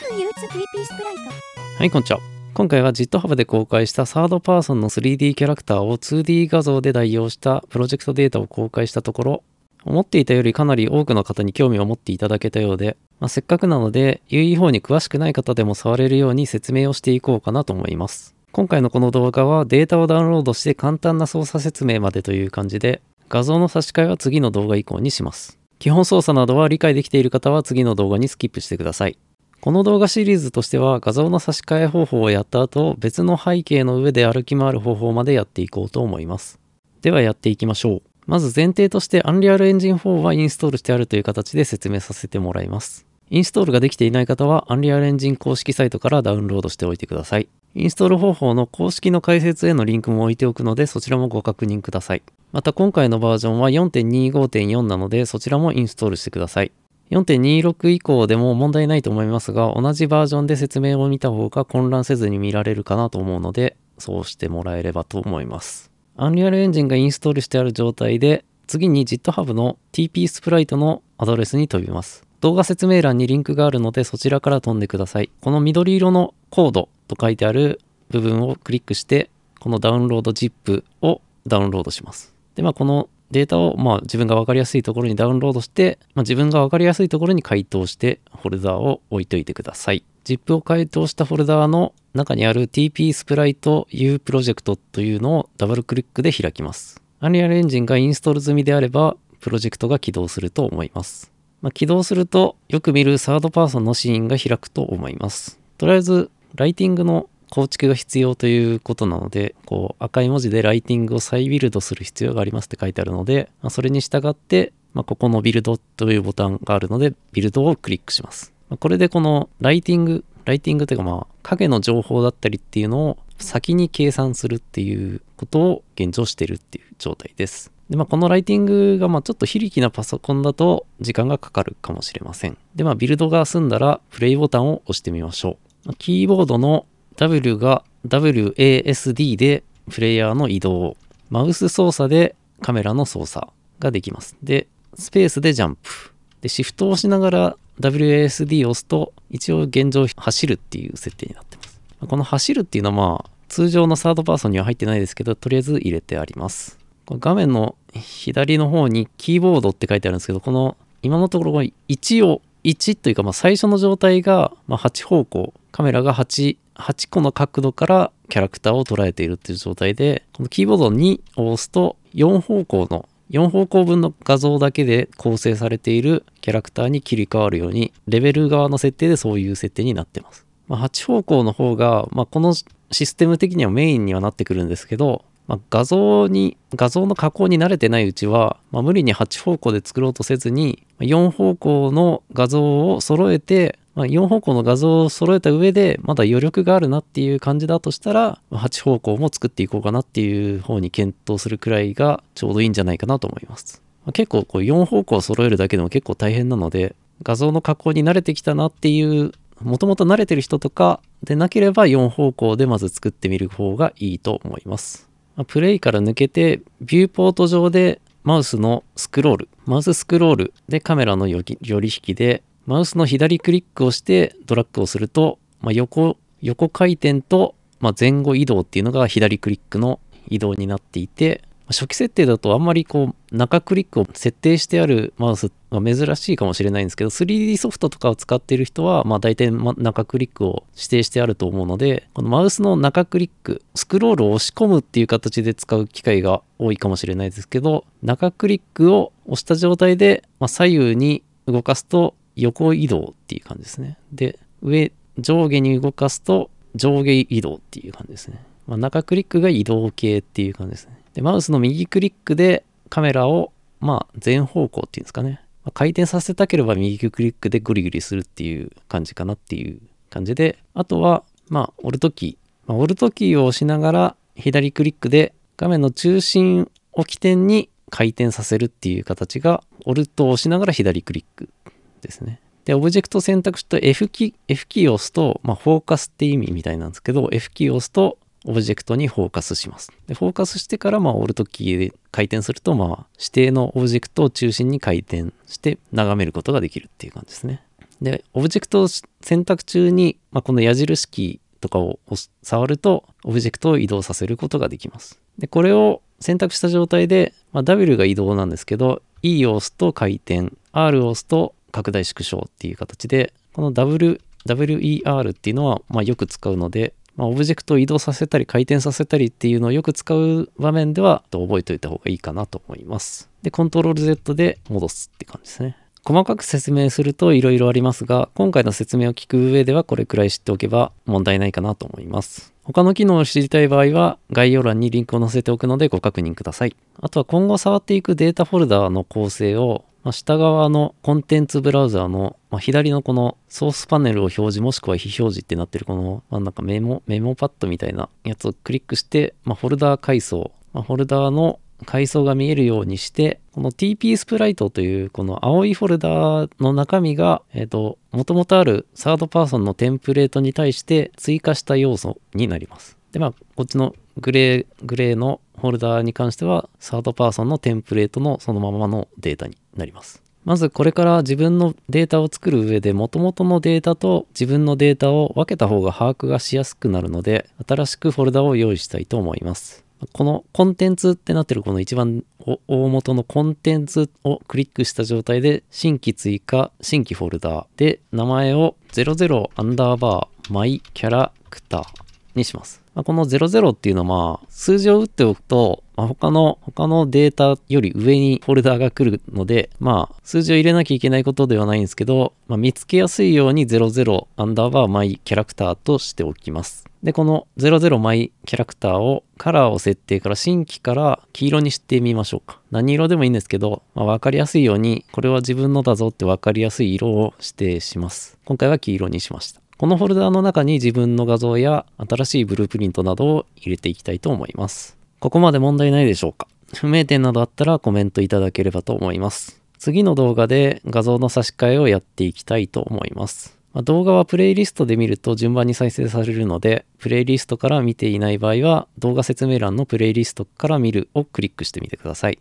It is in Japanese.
はい、こんにちは。今回は GitHub で公開したサードパーソンの 3D キャラクターを 2D 画像で代用したプロジェクトデータを公開したところ、思っていたよりかなり多くの方に興味を持っていただけたようで、まあ、せっかくなので UE4 に詳しくない方でも触れるように説明をしていこうかなと思います。今回のこの動画はデータをダウンロードして簡単な操作説明までという感じで、画像の差し替えは次の動画以降にします。基本操作などは理解できている方は次の動画にスキップしてください。この動画シリーズとしては画像の差し替え方法をやった後別の背景の上で歩き回る方法までやっていこうと思います。ではやっていきましょう。まず前提として Unreal Engine 4はインストールしてあるという形で説明させてもらいます。インストールができていない方は Unreal Engine 公式サイトからダウンロードしておいてください。インストール方法の公式の解説へのリンクも置いておくのでそちらもご確認ください。また今回のバージョンは4.25.4なのでそちらもインストールしてください。4.26以降でも問題ないと思いますが、同じバージョンで説明を見た方が混乱せずに見られるかなと思うので、そうしてもらえればと思います。Unreal Engine がインストールしてある状態で、次に GitHub の TP スプライトのアドレスに飛びます。動画説明欄にリンクがあるのでそちらから飛んでください。この緑色のコードと書いてある部分をクリックして、このダウンロード ZIP をダウンロードします。で、まあこのデータをまあ自分が分かりやすいところにダウンロードして、まあ、自分が分かりやすいところに回答してフォルダーを置いといてください。ZIP を回答したフォルダの中にある TP スプライト U プロジェクトというのをダブルクリックで開きます。Unreal Engine がインストール済みであればプロジェクトが起動すると思います。まあ、起動するとよく見るサードパーソンのシーンが開くと思います。とりあえずライティングの構築が必要ということなので、こう赤い文字でライティングを再ビルドする必要がありますって書いてあるので、まあ、それに従って、まあ、ここのビルドというボタンがあるので、ビルドをクリックします。まあ、これでこのライティング、ライティングというかまあ影の情報だったりっていうのを先に計算するっていうことを現状してるっていう状態です。で、まあ、このライティングがまあちょっと非力なパソコンだと時間がかかるかもしれません。で、まあ、ビルドが済んだらプレイボタンを押してみましょう。キーボードの W が WASD でプレイヤーの移動、マウス操作でカメラの操作ができます。で、スペースでジャンプ。で、シフトを押しながら WASD を押すと、一応現状走るっていう設定になってます。この走るっていうのはまあ、通常のサードパーソンには入ってないですけど、とりあえず入れてあります。画面の左の方にキーボードって書いてあるんですけど、この今のところは1を、1というか、まあ、最初の状態が8方向カメラが 8, 8個の角度からキャラクターを捉えているっていう状態で、このキーボード2を押すと4方向の4方向分の画像だけで構成されているキャラクターに切り替わるように、レベル側の設定でそういう設定になってます。まあ、8方向の方が、まあ、このシステム的にはメインにはなってくるんですけど、まあ、画像に、画像の加工に慣れてないうちは、まあ、無理に8方向で作ろうとせずに、4方向の画像を揃えて、まあ、4方向の画像を揃えた上で、まだ余力があるなっていう感じだとしたら、8方向も作っていこうかなっていう方に検討するくらいがちょうどいいんじゃないかなと思います。まあ、結構こう4方向を揃えるだけでも結構大変なので、画像の加工に慣れてきたなっていう、もともと慣れてる人とかでなければ4方向でまず作ってみる方がいいと思います。まあ、プレイから抜けて、ビューポート上でマウスのスクロール、マウススクロールでカメラの寄り引きでマウスの左クリックをしてドラッグをすると、まあ、横、横回転と、まあ、前後移動っていうのが左クリックの移動になっていて、初期設定だとあんまりこう中クリックを設定してあるマウスは珍しいかもしれないんですけど 3D ソフトとかを使っている人はまあ大体中クリックを指定してあると思うのでこのマウスの中クリックスクロールを押し込むっていう形で使う機会が多いかもしれないですけど中クリックを押した状態でま左右に動かすと横移動っていう感じですね。で、上、上下に動かすと上下移動っていう感じですね。まあ、中クリックが移動系っていう感じですね。で、マウスの右クリックでカメラを、まあ、全方向っていうんですかね。まあ、回転させたければ右クリックでグリグリするっていう感じかなっていう感じで、あとは、まあ、オルトキー。まあ、オルトキーを押しながら左クリックで画面の中心を起点に回転させるっていう形が、オルトを押しながら左クリックですね。で、オブジェクト選択肢と F キー、F キーを押すと、まあ、フォーカスって意味みたいなんですけど、F キーを押すと、オブジェクトにフォーカスします。で、フォーカスしてから、まあ、オルトキーで回転すると、まあ、指定のオブジェクトを中心に回転して眺めることができるっていう感じですね。で、オブジェクトを選択中に、まあ、この矢印キーとかを触ると、オブジェクトを移動させることができます。で、これを選択した状態で、まあ、W が移動なんですけど、E を押すと回転、R を押すと拡大縮小っていう形で、この w WER っていうのは、まあ、よく使うので、まあ、オブジェクトを移動させたり回転させたりっていうのをよく使う場面では覚えておいた方がいいかなと思います。で、コントロール Z で戻すって感じですね。細かく説明するといろいろありますが、今回の説明を聞く上ではこれくらい知っておけば問題ないかなと思います。他の機能を知りたい場合は概要欄にリンクを載せておくのでご確認ください。あとは今後触っていくデータフォルダの構成をまあ、下側のコンテンツブラウザーの、まあ、左のこのソースパネルを表示もしくは非表示ってなってるこの、まあ、なんかメモ、メモパッドみたいなやつをクリックして、まあ、フォルダー階層、まあ、フォルダーの階層が見えるようにして、この TP スプライトというこの青いフォルダーの中身が、えっ、ー、と、もともとあるサードパーソンのテンプレートに対して追加した要素になります。で、まあ、こっちのグレー、グレーのホルダーに関しては、サードパーソンのテンプレートのそのままのデータになります。まずこれから自分のデータを作る上で元々のデータと自分のデータを分けた方が把握がしやすくなるので新しくフォルダを用意したいと思います。このコンテンツってなってるこの一番大元のコンテンツをクリックした状態で新規追加新規フォルダで名前を00アンダーバーマイキャラクターにします。まあ、この00っていうのは、数字を打っておくと、まあ、他の、他のデータより上にフォルダーが来るので、まあ、数字を入れなきゃいけないことではないんですけど、まあ、見つけやすいように00アンダーバーマイキャラクターとしておきます。で、この00マイキャラクターをカラーを設定から新規から黄色にしてみましょうか。何色でもいいんですけど、まあ、分かりやすいように、これは自分のだぞって分かりやすい色を指定します。今回は黄色にしました。このフォルダの中に自分の画像や新しいブループリントなどを入れていきたいと思います。ここまで問題ないでしょうか不明点などあったらコメントいただければと思います。次の動画で画像の差し替えをやっていきたいと思います。まあ、動画はプレイリストで見ると順番に再生されるので、プレイリストから見ていない場合は動画説明欄のプレイリストから見るをクリックしてみてください。